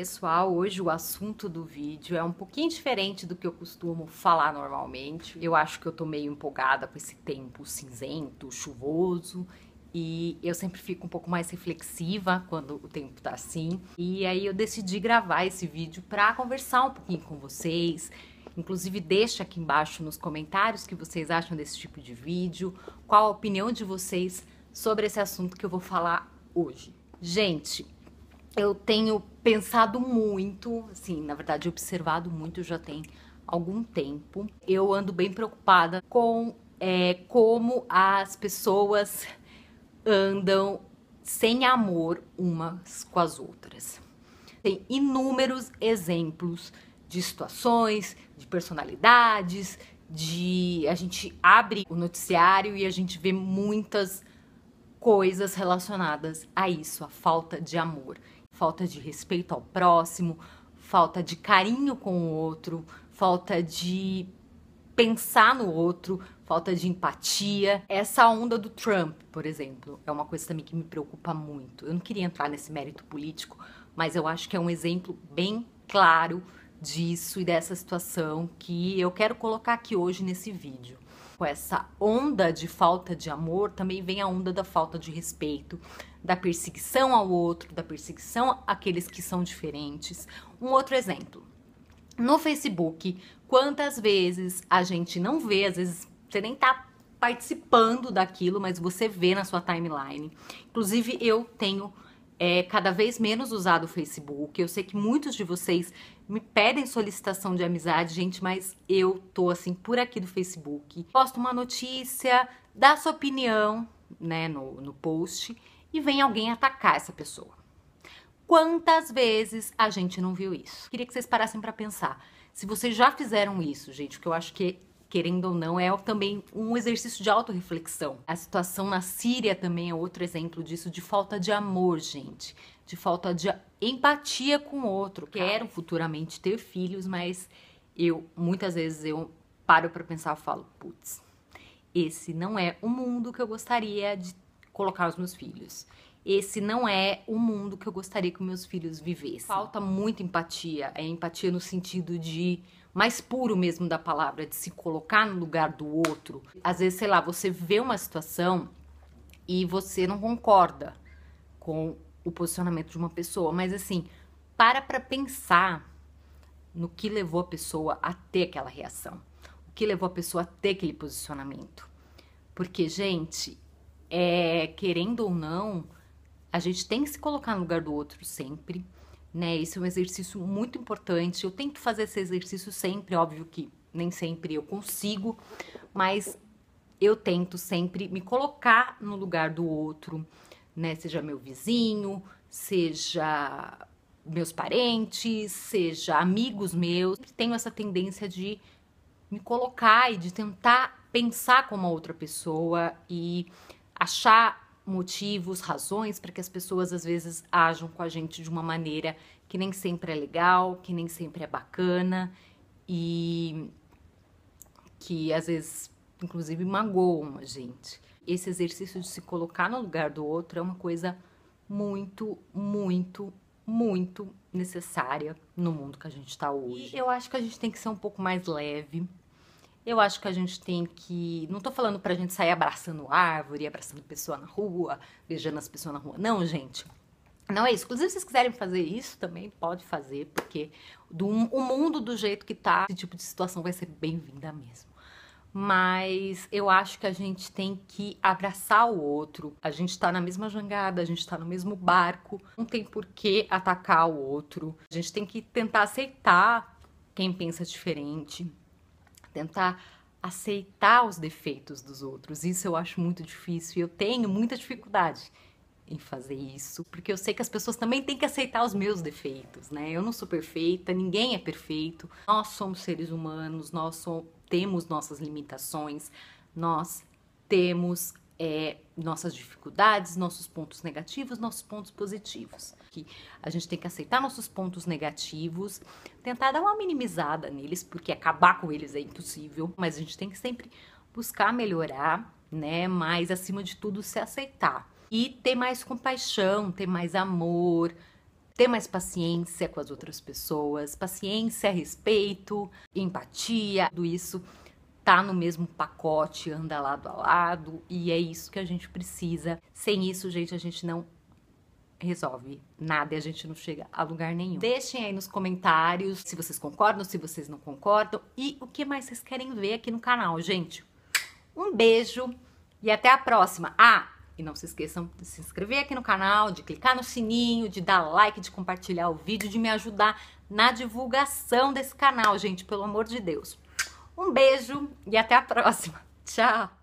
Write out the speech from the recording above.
pessoal, hoje o assunto do vídeo é um pouquinho diferente do que eu costumo falar normalmente. Eu acho que eu tô meio empolgada com esse tempo cinzento, chuvoso, e eu sempre fico um pouco mais reflexiva quando o tempo tá assim. E aí eu decidi gravar esse vídeo para conversar um pouquinho com vocês, Inclusive, deixa aqui embaixo nos comentários o que vocês acham desse tipo de vídeo, qual a opinião de vocês sobre esse assunto que eu vou falar hoje. Gente, eu tenho pensado muito, assim, na verdade, observado muito já tem algum tempo. Eu ando bem preocupada com é, como as pessoas andam sem amor umas com as outras. Tem inúmeros exemplos de situações, de personalidades, de a gente abre o noticiário e a gente vê muitas coisas relacionadas a isso, a falta de amor falta de respeito ao próximo, falta de carinho com o outro, falta de pensar no outro, falta de empatia. Essa onda do Trump, por exemplo, é uma coisa também que me preocupa muito. Eu não queria entrar nesse mérito político, mas eu acho que é um exemplo bem claro disso e dessa situação que eu quero colocar aqui hoje nesse vídeo com tipo, essa onda de falta de amor, também vem a onda da falta de respeito, da perseguição ao outro, da perseguição àqueles que são diferentes. Um outro exemplo. No Facebook, quantas vezes a gente não vê, às vezes você nem tá participando daquilo, mas você vê na sua timeline. Inclusive, eu tenho é cada vez menos usado o Facebook. Eu sei que muitos de vocês me pedem solicitação de amizade, gente, mas eu tô assim por aqui do Facebook. Posto uma notícia, dá sua opinião, né, no, no post e vem alguém atacar essa pessoa. Quantas vezes a gente não viu isso? Queria que vocês parassem para pensar. Se vocês já fizeram isso, gente, que eu acho que querendo ou não, é também um exercício de autorreflexão. A situação na Síria também é outro exemplo disso, de falta de amor, gente. De falta de empatia com o outro. Tá. Quero futuramente ter filhos, mas eu, muitas vezes, eu paro para pensar e falo, putz, esse não é o mundo que eu gostaria de colocar os meus filhos esse não é o mundo que eu gostaria que meus filhos vivessem. Falta muita empatia, é empatia no sentido de mais puro mesmo da palavra, de se colocar no lugar do outro. Às vezes, sei lá, você vê uma situação e você não concorda com o posicionamento de uma pessoa, mas assim, para para pensar no que levou a pessoa a ter aquela reação, o que levou a pessoa a ter aquele posicionamento. Porque, gente, é, querendo ou não, a gente tem que se colocar no lugar do outro sempre né? Esse é um exercício muito importante. Eu tento fazer esse exercício sempre, óbvio que nem sempre eu consigo, mas eu tento sempre me colocar no lugar do outro, né? Seja meu vizinho, seja meus parentes, seja amigos meus. tenho essa tendência de me colocar e de tentar pensar como a outra pessoa e achar motivos, razões para que as pessoas às vezes ajam com a gente de uma maneira que nem sempre é legal, que nem sempre é bacana e que às vezes, inclusive, magoam a gente. Esse exercício de se colocar no lugar do outro é uma coisa muito, muito, muito necessária no mundo que a gente está hoje. E eu acho que a gente tem que ser um pouco mais leve, eu acho que a gente tem que. Não tô falando pra gente sair abraçando árvore, abraçando pessoa na rua, beijando as pessoas na rua. Não, gente. Não é isso. Inclusive, se vocês quiserem fazer isso também, pode fazer, porque do, o mundo do jeito que tá, esse tipo de situação vai ser bem-vinda mesmo. Mas eu acho que a gente tem que abraçar o outro. A gente tá na mesma jangada, a gente tá no mesmo barco. Não tem por que atacar o outro. A gente tem que tentar aceitar quem pensa diferente tentar aceitar os defeitos dos outros. Isso eu acho muito difícil e eu tenho muita dificuldade em fazer isso, porque eu sei que as pessoas também têm que aceitar os meus defeitos, né? Eu não sou perfeita, ninguém é perfeito. Nós somos seres humanos, nós somos, temos nossas limitações, nós temos é, nossas dificuldades, nossos pontos negativos, nossos pontos positivos. Que a gente tem que aceitar nossos pontos negativos, tentar dar uma minimizada neles, porque acabar com eles é impossível, mas a gente tem que sempre buscar melhorar, né? Mas acima de tudo se aceitar e ter mais compaixão, ter mais amor, ter mais paciência com as outras pessoas, paciência, respeito, empatia, tudo isso tá no mesmo pacote, anda lado a lado, e é isso que a gente precisa. Sem isso, gente, a gente não resolve nada e a gente não chega a lugar nenhum. Deixem aí nos comentários se vocês concordam, se vocês não concordam e o que mais vocês querem ver aqui no canal, gente. Um beijo e até a próxima. Ah, e não se esqueçam de se inscrever aqui no canal, de clicar no sininho, de dar like, de compartilhar o vídeo, de me ajudar na divulgação desse canal, gente, pelo amor de Deus. Um beijo e até a próxima. Tchau!